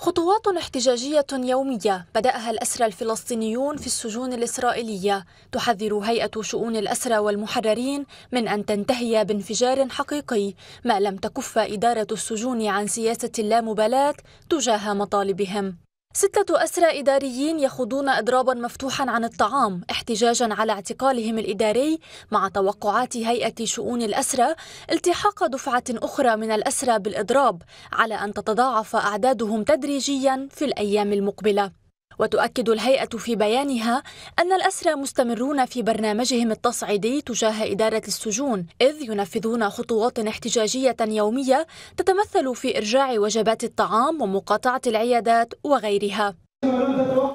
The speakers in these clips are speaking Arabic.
خطوات احتجاجية يومية بدأها الأسرى الفلسطينيون في السجون الإسرائيلية تحذر هيئة شؤون الأسرى والمحررين من أن تنتهي بانفجار حقيقي ما لم تكف إدارة السجون عن سياسة اللامبالاة تجاه مطالبهم ستة أسرى إداريين يخوضون إضرابا مفتوحا عن الطعام احتجاجا على اعتقالهم الإداري مع توقعات هيئة شؤون الأسرى التحاق دفعة أخرى من الأسرى بالإضراب على أن تتضاعف أعدادهم تدريجيا في الأيام المقبلة وتؤكد الهيئة في بيانها أن الأسرى مستمرون في برنامجهم التصعيدي تجاه إدارة السجون إذ ينفذون خطوات احتجاجية يومية تتمثل في إرجاع وجبات الطعام ومقاطعة العيادات وغيرها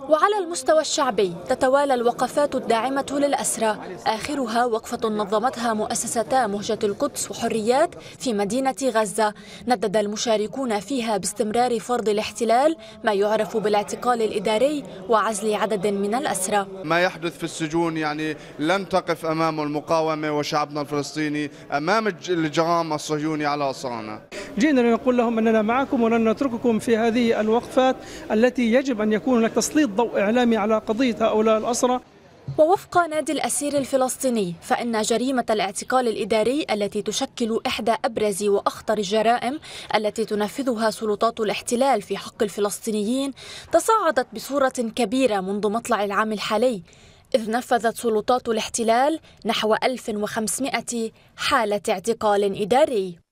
وعلى المستوى الشعبي تتوالى الوقفات الداعمة للأسرى آخرها وقفة نظمتها مؤسستا مهجة القدس وحريات في مدينة غزة ندد المشاركون فيها باستمرار فرض الاحتلال ما يعرف بالاعتقال الإداري وعزل عدد من الأسرى ما يحدث في السجون يعني لن تقف أمام المقاومة وشعبنا الفلسطيني أمام الجرام الصهيوني على أسرانا جئنا لنقول لهم أننا معكم ولن نترككم في هذه الوقفات التي يجب أن يكون هناك تسليط ضوء إعلامي على قضية هؤلاء الأسرى ووفق نادي الأسير الفلسطيني فإن جريمة الاعتقال الإداري التي تشكل إحدى أبرز وأخطر الجرائم التي تنفذها سلطات الاحتلال في حق الفلسطينيين تصاعدت بصورة كبيرة منذ مطلع العام الحالي إذ نفذت سلطات الاحتلال نحو 1500 حالة اعتقال إداري